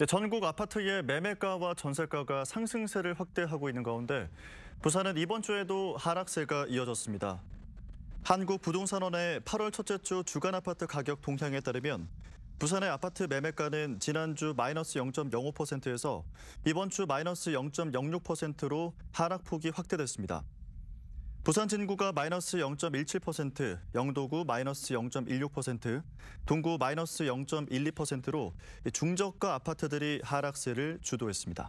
네, 전국 아파트의 매매가와 전세가가 상승세를 확대하고 있는 가운데 부산은 이번 주에도 하락세가 이어졌습니다. 한국부동산원의 8월 첫째 주 주간 아파트 가격 동향에 따르면 부산의 아파트 매매가는 지난주 마이너스 0.05%에서 이번 주 마이너스 0.06%로 하락폭이 확대됐습니다. 부산 진구가 마이너스 0.17%, 영도구 마이너스 0.16%, 동구 마이너스 0.12%로 중저가 아파트들이 하락세를 주도했습니다.